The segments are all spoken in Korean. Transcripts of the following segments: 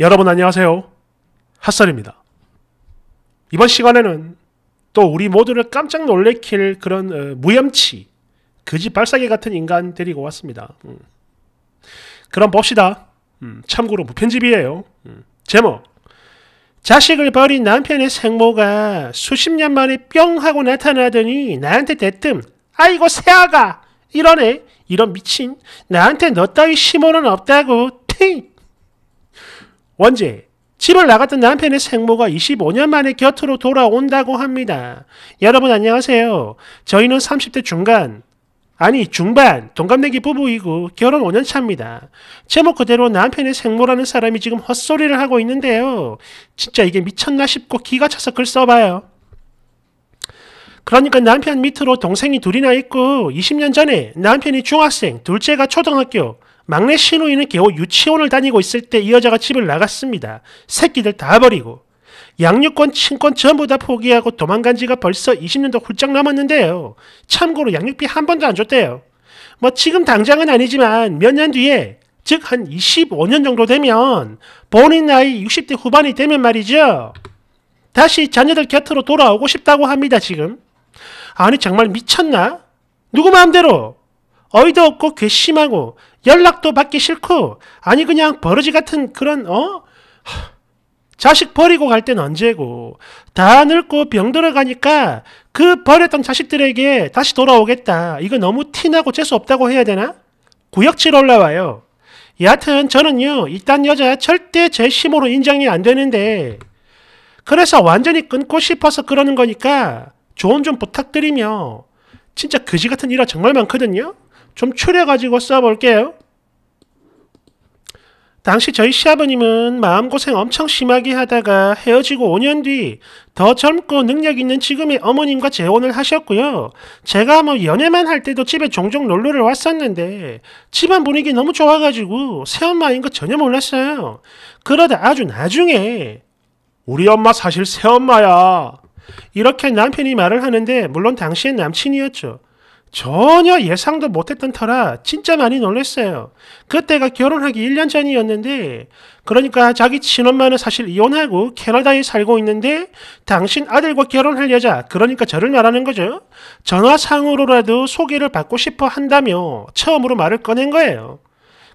여러분 안녕하세요. 핫설입니다. 이번 시간에는 또 우리 모두를 깜짝 놀래킬 그런 어, 무염치, 거지 발사기 같은 인간 데리고 왔습니다. 음. 그럼 봅시다. 음, 참고로 무편집이에요. 음. 제목 자식을 버린 남편의 생모가 수십 년 만에 뿅 하고 나타나더니 나한테 대뜸 아이고 새아가 이러네 이런 미친 나한테 너 따위 심호는 없다고 팅 원제, 집을 나갔던 남편의 생모가 25년 만에 곁으로 돌아온다고 합니다. 여러분 안녕하세요. 저희는 30대 중간, 아니 중반 동갑내기 부부이고 결혼 5년 차입니다. 제목 그대로 남편의 생모라는 사람이 지금 헛소리를 하고 있는데요. 진짜 이게 미쳤나 싶고 기가 차서 글 써봐요. 그러니까 남편 밑으로 동생이 둘이나 있고 20년 전에 남편이 중학생, 둘째가 초등학교, 막내 시누이는 겨우 유치원을 다니고 있을 때 이 여자가 집을 나갔습니다. 새끼들 다 버리고 양육권, 친권 전부 다 포기하고 도망간 지가 벌써 20년도 훌쩍 넘었는데요. 참고로 양육비 한 번도 안 줬대요. 뭐 지금 당장은 아니지만 몇 년 뒤에 즉 한 25년 정도 되면 본인 나이 60대 후반이 되면 말이죠. 다시 자녀들 곁으로 돌아오고 싶다고 합니다, 지금. 아니 정말 미쳤나? 누구 마음대로 어이도 없고 괘씸하고 연락도 받기 싫고 아니 그냥 버러지 같은 그런 어 자식 버리고 갈 땐 언제고 다 늙고 병들어 가니까 그 버렸던 자식들에게 다시 돌아오겠다 이거 너무 티나고 재수 없다고 해야 되나 구역질 올라와요 여하튼 저는요 이딴 여자 절대 제 심으로 인정이 안 되는데 그래서 완전히 끊고 싶어서 그러는 거니까 조언 좀 부탁드리며 진짜 그지 같은 일화 정말 많거든요. 좀 추려가지고 써볼게요. 당시 저희 시아버님은 마음고생 엄청 심하게 하다가 헤어지고 5년 뒤 더 젊고 능력 있는 지금의 어머님과 재혼을 하셨고요. 제가 뭐 연애만 할 때도 집에 종종 놀러를 왔었는데 집안 분위기 너무 좋아가지고 새엄마인 거 전혀 몰랐어요. 그러다 아주 나중에 우리 엄마 사실 새엄마야. 이렇게 남편이 말을 하는데 물론 당시엔 남친이었죠. 전혀 예상도 못했던 터라 진짜 많이 놀랐어요. 그때가 결혼하기 1년 전이었는데 그러니까 자기 친엄마는 사실 이혼하고 캐나다에 살고 있는데 당신 아들과 결혼할 여자 그러니까 저를 말하는 거죠. 전화상으로라도 소개를 받고 싶어 한다며 처음으로 말을 꺼낸 거예요.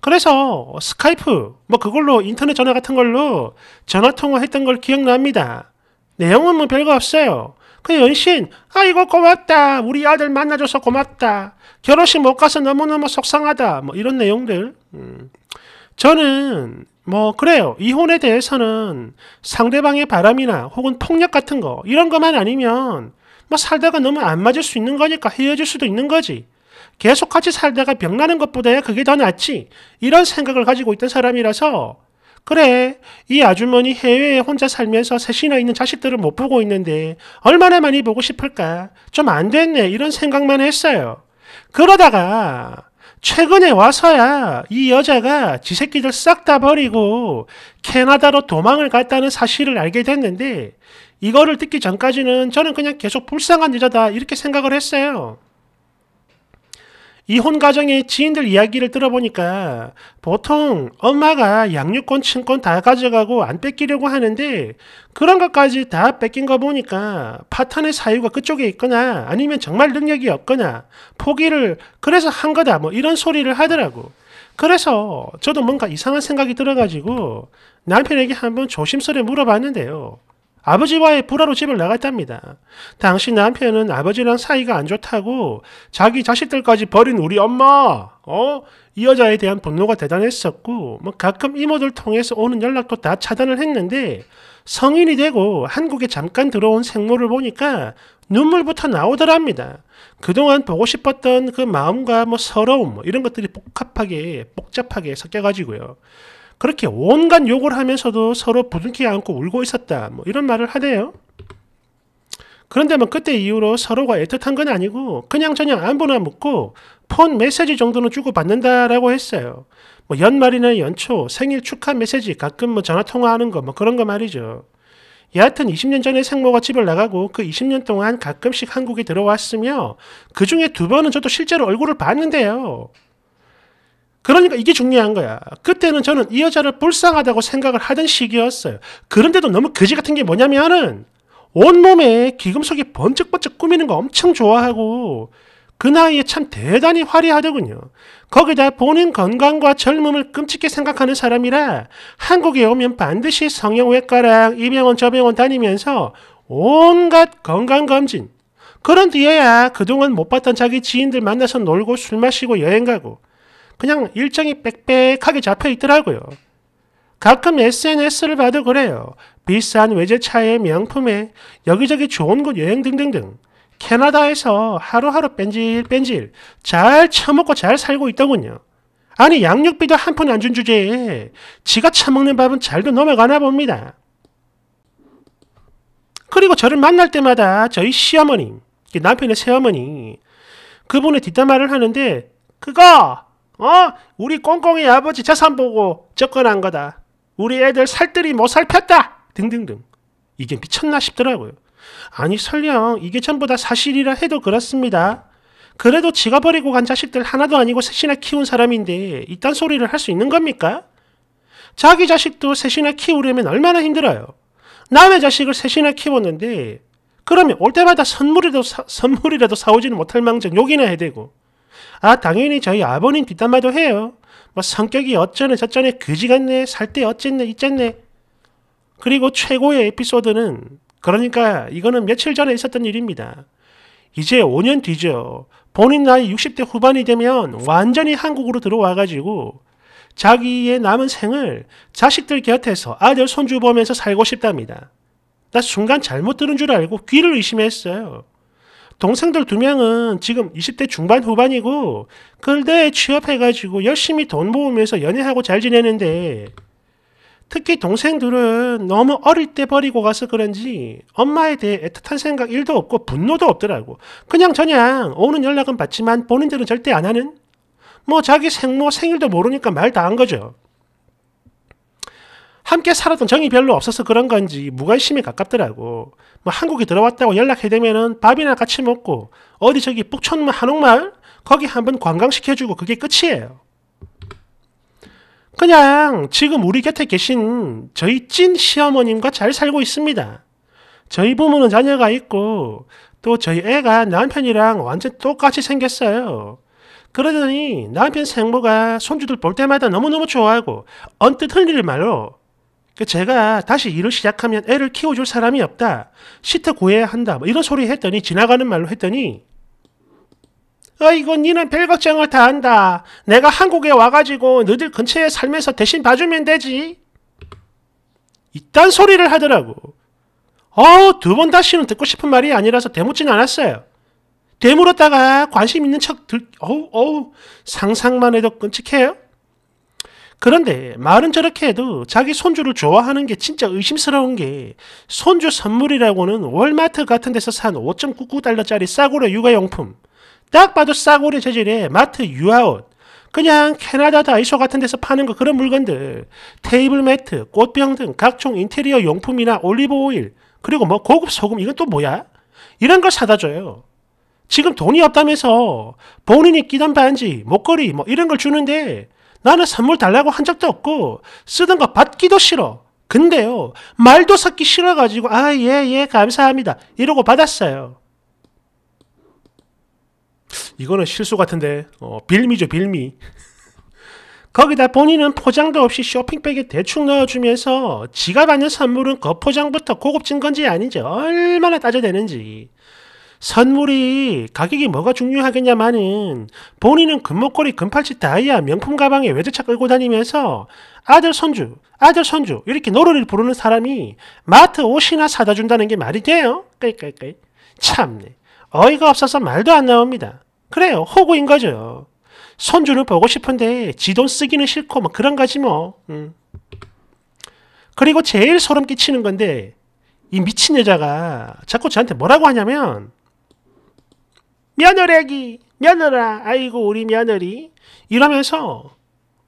그래서 스카이프 뭐 그걸로 인터넷 전화 같은 걸로 전화 통화했던 걸 기억납니다. 내용은 뭐 별거 없어요. 그 연신 아이고 고맙다 우리 아들 만나줘서 고맙다 결혼식 못 가서 너무너무 속상하다 뭐 이런 내용들 음. 저는 뭐 그래요 이혼에 대해서는 상대방의 바람이나 혹은 폭력 같은 거 이런 것만 아니면 뭐 살다가 너무 안 맞을 수 있는 거니까 헤어질 수도 있는 거지 계속 같이 살다가 병나는 것보다 그게 더 낫지 이런 생각을 가지고 있던 사람이라서 그래, 이 아주머니 해외에 혼자 살면서 셋이나 있는 자식들을 못 보고 있는데 얼마나 많이 보고 싶을까? 좀 안 됐네, 이런 생각만 했어요. 그러다가 최근에 와서야 이 여자가 지 새끼들 싹 다 버리고 캐나다로 도망을 갔다는 사실을 알게 됐는데 이거를 듣기 전까지는 저는 그냥 계속 불쌍한 여자다 이렇게 생각을 했어요. 이혼 가정의 지인들 이야기를 들어보니까 보통 엄마가 양육권, 친권 다 가져가고 안 뺏기려고 하는데 그런 것까지 다 뺏긴 거 보니까 파탄의 사유가 그쪽에 있거나 아니면 정말 능력이 없거나 포기를 그래서 한 거다 뭐 이런 소리를 하더라고. 그래서 저도 뭔가 이상한 생각이 들어가지고 남편에게 한번 조심스레 물어봤는데요. 아버지와의 불화로 집을 나갔답니다. 당시 남편은 아버지랑 사이가 안 좋다고 자기 자식들까지 버린 우리 엄마, 어? 이 여자에 대한 분노가 대단했었고, 뭐 가끔 이모들 통해서 오는 연락도 다 차단을 했는데, 성인이 되고 한국에 잠깐 들어온 생모를 보니까 눈물부터 나오더랍니다. 그동안 보고 싶었던 그 마음과 뭐 서러움, 뭐 이런 것들이 복합하게, 복잡하게 섞여가지고요. 그렇게 온갖 욕을 하면서도 서로 부둥켜 안고 울고 있었다. 뭐 이런 말을 하대요. 그런데 뭐 그때 이후로 서로가 애틋한 건 아니고 그냥 저냥 안부나 묻고 폰 메시지 정도는 주고받는다라고 했어요. 뭐 연말이나 연초, 생일 축하 메시지, 가끔 뭐 전화 통화하는 거 뭐 그런 거 말이죠. 여하튼 20년 전에 생모가 집을 나가고 그 20년 동안 가끔씩 한국에 들어왔으며 그 중에 두 번은 저도 실제로 얼굴을 봤는데요. 그러니까 이게 중요한 거야. 그때는 저는 이 여자를 불쌍하다고 생각을 하던 시기였어요. 그런데도 너무 거지 같은 게 뭐냐면은 온몸에 기금속이 번쩍번쩍 꾸미는 거 엄청 좋아하고 그 나이에 참 대단히 화려하더군요. 거기다 본인 건강과 젊음을 끔찍게 생각하는 사람이라 한국에 오면 반드시 성형외과랑 입양원 저병원 다니면서 온갖 건강검진 그런 뒤에야 그동안 못 봤던 자기 지인들 만나서 놀고 술 마시고 여행 가고 그냥 일정이 빽빽하게 잡혀 있더라고요. 가끔 SNS를 봐도 그래요. 비싼 외제차의 명품에 여기저기 좋은 곳 여행 등등등. 캐나다에서 하루하루 뺀질뺀질 잘 처먹고 잘 살고 있더군요. 아니 양육비도 한 푼 안 준 주제에 지가 처먹는 밥은 잘도 넘어가나 봅니다. 그리고 저를 만날 때마다 저희 시어머님, 남편의 새어머니 그분의 뒷담화를 하는데 그거 어? 우리 꽁꽁이 아버지 재산 보고 접근한 거다. 우리 애들 살뜰히 못 살폈다. 등등등. 이게 미쳤나 싶더라고요. 아니 설령 이게 전부 다 사실이라 해도 그렇습니다. 그래도 지가 버리고 간 자식들 하나도 아니고 셋이나 키운 사람인데 이딴 소리를 할 수 있는 겁니까? 자기 자식도 셋이나 키우려면 얼마나 힘들어요. 남의 자식을 셋이나 키웠는데 그러면 올 때마다 선물이라도 사, 선물이라도 사오지는 못할 망정 욕이나 해대고 아 당연히 저희 아버님 뒷담화도 해요. 뭐 성격이 어쩌네 저쩌네 그지 같네 살 때 어쨌네 이쨌네. 그리고 최고의 에피소드는 그러니까 이거는 며칠 전에 있었던 일입니다. 이제 5년 뒤죠. 본인 나이 60대 후반이 되면 완전히 한국으로 들어와가지고 자기의 남은 생을 자식들 곁에서 아들 손주 보면서 살고 싶답니다. 나 순간 잘못 들은 줄 알고 귀를 의심했어요. 동생들 두 명은 지금 20대 중반 후반이고 근대에 취업해가지고 열심히 돈 모으면서 연애하고 잘 지내는데 특히 동생들은 너무 어릴 때 버리고 가서 그런지 엄마에 대해 애틋한 생각 일도 없고 분노도 없더라고. 그냥 저냥 오는 연락은 받지만 본인들은 절대 안 하는? 뭐 자기 생모 뭐 생일도 모르니까 말 다 한 거죠. 함께 살았던 정이 별로 없어서 그런 건지 무관심이 가깝더라고. 뭐 한국에 들어왔다고 연락해되면은 밥이나 같이 먹고 어디 저기 북촌 뭐 한옥마을 거기 한번 관광시켜주고 그게 끝이에요. 그냥 지금 우리 곁에 계신 저희 찐 시어머님과 잘 살고 있습니다. 저희 부모는 자녀가 있고 또 저희 애가 남편이랑 완전 똑같이 생겼어요. 그러더니 남편 생모가 손주들 볼 때마다 너무너무 좋아하고 언뜻 흘릴 말로 그러니까 제가 다시 일을 시작하면 애를 키워줄 사람이 없다. 시트 구해야 한다. 뭐 이런 소리 했더니 지나가는 말로 했더니 아이고 니는 별걱정을 다 한다. 내가 한국에 와가지고 너들 근처에 살면서 대신 봐주면 되지. 이딴 소리를 하더라고. 어, 두번 다시는 듣고 싶은 말이 아니라서 대묻진 않았어요. 대물었다가 관심 있는 척 들, 어우, 어우, 상상만 해도 끔찍해요? 그런데 말은 저렇게 해도 자기 손주를 좋아하는 게 진짜 의심스러운 게 손주 선물이라고는 월마트 같은 데서 산 5.99달러짜리 싸구려 육아용품 딱 봐도 싸구려 재질의 마트 유아옷 그냥 캐나다 다이소 같은 데서 파는 거 그런 물건들 테이블 매트, 꽃병 등 각종 인테리어 용품이나 올리브 오일 그리고 뭐 고급 소금 이건 또 뭐야? 이런 걸 사다 줘요. 지금 돈이 없다면서 본인이 끼던 반지, 목걸이 뭐 이런 걸 주는데 나는 선물 달라고 한 적도 없고 쓰던 거 받기도 싫어. 근데요 말도 섞기 싫어가지고 아 예예 예, 감사합니다 이러고 받았어요. 이거는 실수 같은데 어, 빌미죠 빌미. 거기다 본인은 포장도 없이 쇼핑백에 대충 넣어주면서 지가 받는 선물은 겉포장부터 고급진 건지 아닌지 얼마나 따져대는지 선물이 가격이 뭐가 중요하겠냐마는 본인은 금목걸이, 금팔찌, 다이아, 명품 가방에 외제차 끌고 다니면서 아들 손주, 아들 손주 이렇게 노래를 부르는 사람이 마트 옷이나 사다 준다는 게 말이 돼요? 끌끌끌. 참네. 어이가 없어서 말도 안 나옵니다. 그래요. 호구인 거죠. 손주는 보고 싶은데 지돈 쓰기는 싫고 뭐 그런 거지 뭐. 음. 그리고 제일 소름 끼치는 건데 이 미친 여자가 자꾸 저한테 뭐라고 하냐면 며느라기 며느라 아이고 우리 며느리 이러면서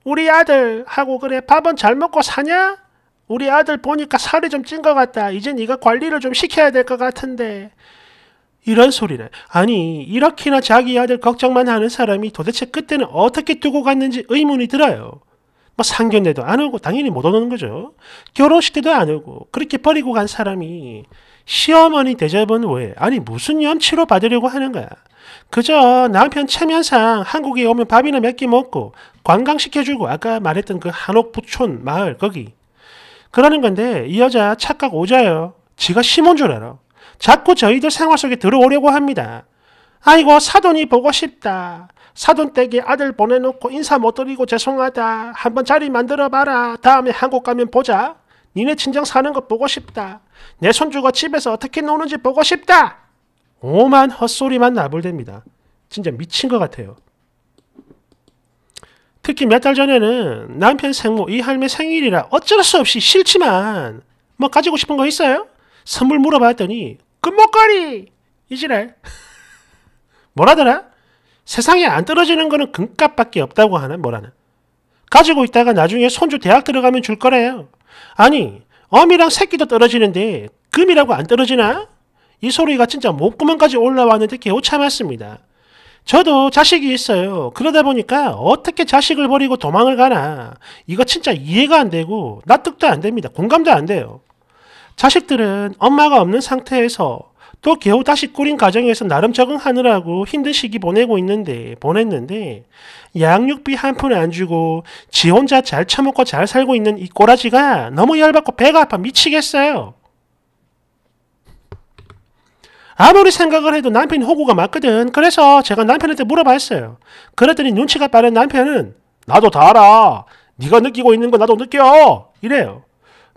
우리 아들 하고 그래 밥은 잘 먹고 사냐? 우리 아들 보니까 살이 좀 찐 것 같다. 이제 네가 관리를 좀 시켜야 될 것 같은데 이런 소리를 아니 이렇게나 자기 아들 걱정만 하는 사람이 도대체 그때는 어떻게 두고 갔는지 의문이 들어요. 뭐 상견례도 안 오고 당연히 못 오는 거죠. 결혼식 때도 안 오고 그렇게 버리고 간 사람이 시어머니 대접은 왜? 아니 무슨 염치로 받으려고 하는 거야? 그저 남편 체면상 한국에 오면 밥이나 몇 끼 먹고 관광시켜주고 아까 말했던 그 한옥부촌 마을 거기 그러는 건데 이 여자 착각 오자요. 지가 심은 줄 알아. 자꾸 저희들 생활 속에 들어오려고 합니다. 아이고 사돈이 보고 싶다. 사돈 댁에 아들 보내놓고 인사 못 드리고 죄송하다. 한번 자리 만들어봐라. 다음에 한국 가면 보자. 니네 친정 사는 거 보고 싶다. 내 손주가 집에서 어떻게 노는지 보고 싶다. 오만 헛소리만 나불댑니다. 진짜 미친 것 같아요. 특히 몇 달 전에는 남편 생모 이 할매 생일이라 어쩔 수 없이 싫지만 뭐 가지고 싶은 거 있어요? 선물 물어봤더니 금목걸이 이지랄 뭐라더라? 세상에 안 떨어지는 거는 금값밖에 없다고 하나뭐라나 가지고 있다가 나중에 손주 대학 들어가면 줄 거래요. 아니 어미랑 새끼도 떨어지는데 금이라고 안 떨어지나? 이 소리가 진짜 목구멍까지 올라왔는데 겨우 참았습니다. 저도 자식이 있어요. 그러다 보니까 어떻게 자식을 버리고 도망을 가나. 이거 진짜 이해가 안 되고 납득도 안 됩니다. 공감도 안 돼요. 자식들은 엄마가 없는 상태에서 또 겨우 다시 꾸린 가정에서 나름 적응하느라고 힘든 시기 보내고 있는데, 보냈는데, 양육비 한 푼 안 주고, 지 혼자 잘 처먹고 잘 살고 있는 이 꼬라지가 너무 열받고 배가 아파 미치겠어요. 아무리 생각을 해도 남편 호구가 맞거든. 그래서 제가 남편한테 물어봤어요. 그랬더니 눈치가 빠른 남편은, 나도 다 알아. 네가 느끼고 있는 거 나도 느껴. 이래요.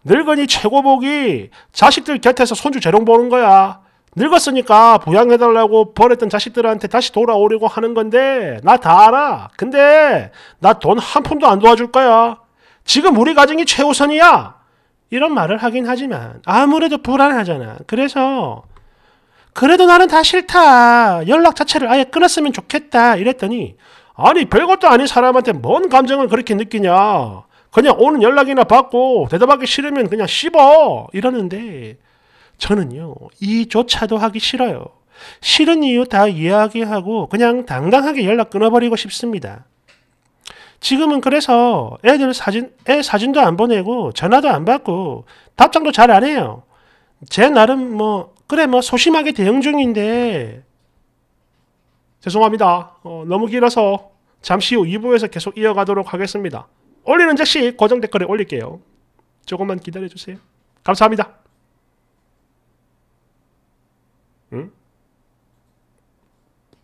늙은이 최고복이 자식들 곁에서 손주 재롱 보는 거야. 늙었으니까 보양해달라고 버렸던 자식들한테 다시 돌아오려고 하는 건데 나 다 알아. 근데 나 돈 한 푼도 안 도와줄 거야. 지금 우리 가정이 최우선이야. 이런 말을 하긴 하지만 아무래도 불안하잖아. 그래서 그래도 나는 다 싫다. 연락 자체를 아예 끊었으면 좋겠다. 이랬더니 아니 별것도 아닌 사람한테 뭔 감정을 그렇게 느끼냐. 그냥 오는 연락이나 받고 대답하기 싫으면 그냥 씹어. 이러는데 저는요, 이조차도 하기 싫어요. 싫은 이유 다 이야기하고 그냥 당당하게 연락 끊어버리고 싶습니다. 지금은 그래서 애들 사진, 애 사진도 안 보내고 전화도 안 받고 답장도 잘 안 해요. 제 나름 뭐, 그래 뭐 소심하게 대응 중인데, 죄송합니다. 어, 너무 길어서 잠시 후 2부에서 계속 이어가도록 하겠습니다. 올리는 즉시 고정 댓글에 올릴게요. 조금만 기다려주세요. 감사합니다.